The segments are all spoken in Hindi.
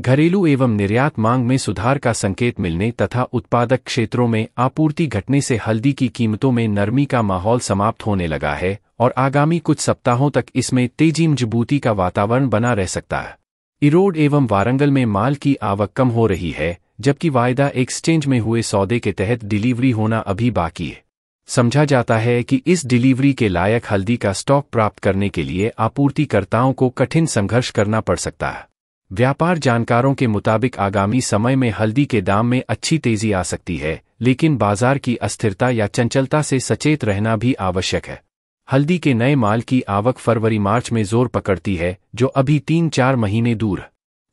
घरेलू एवं निर्यात मांग में सुधार का संकेत मिलने तथा उत्पादक क्षेत्रों में आपूर्ति घटने से हल्दी की कीमतों में नरमी का माहौल समाप्त होने लगा है और आगामी कुछ सप्ताहों तक इसमें तेजी मजबूती का वातावरण बना रह सकता है इरोड एवं वारंगल में माल की आवक कम हो रही है जबकि वायदा एक्सचेंज में हुए सौदे के तहत डिलीवरी होना अभी बाकी है समझा जाता है कि इस डिलीवरी के लायक हल्दी का स्टॉक प्राप्त करने के लिए आपूर्तिकर्ताओं को कठिन संघर्ष करना पड़ सकता है व्यापार जानकारों के मुताबिक आगामी समय में हल्दी के दाम में अच्छी तेजी आ सकती है लेकिन बाजार की अस्थिरता या चंचलता से सचेत रहना भी आवश्यक है हल्दी के नए माल की आवक फरवरी मार्च में जोर पकड़ती है जो अभी तीन चार महीने दूर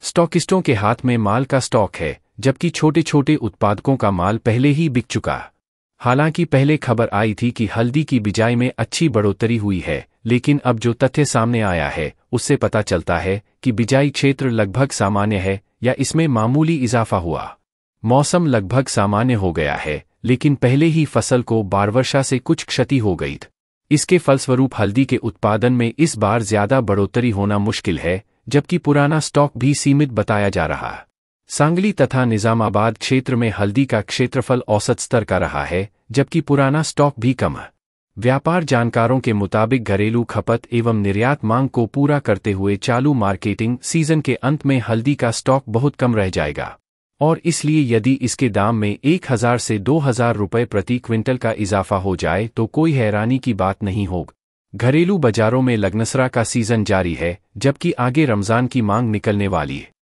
स्टॉकिस्टों के हाथ में माल का स्टॉक है जबकि छोटे छोटे उत्पादकों का माल पहले ही बिक चुका है हालांकि पहले खबर आई थी कि हल्दी की बिजाई में अच्छी बढ़ोतरी हुई है लेकिन अब जो तथ्य सामने आया है उससे पता चलता है कि बिजाई क्षेत्र लगभग सामान्य है या इसमें मामूली इजाफा हुआ मौसम लगभग सामान्य हो गया है लेकिन पहले ही फसल को बारवर्षा से कुछ क्षति हो गई इसके फलस्वरूप हल्दी के उत्पादन में इस बार ज्यादा बढ़ोतरी होना मुश्किल है जबकि पुराना स्टॉक भी सीमित बताया जा रहा है सांगली तथा निजामाबाद क्षेत्र में हल्दी का क्षेत्रफल औसत स्तर का रहा है जबकि पुराना स्टॉक भी कम है व्यापार जानकारों के मुताबिक घरेलू खपत एवं निर्यात मांग को पूरा करते हुए चालू मार्केटिंग सीजन के अंत में हल्दी का स्टॉक बहुत कम रह जाएगा और इसलिए यदि इसके दाम में 1000 से 2000 रुपए प्रति क्विंटल का इजाफा हो जाए तो कोई हैरानी की बात नहीं होगी घरेलू बाजारों में लग्नसरा का सीजन जारी है जबकि आगे रमज़ान की मांग निकलने वाली है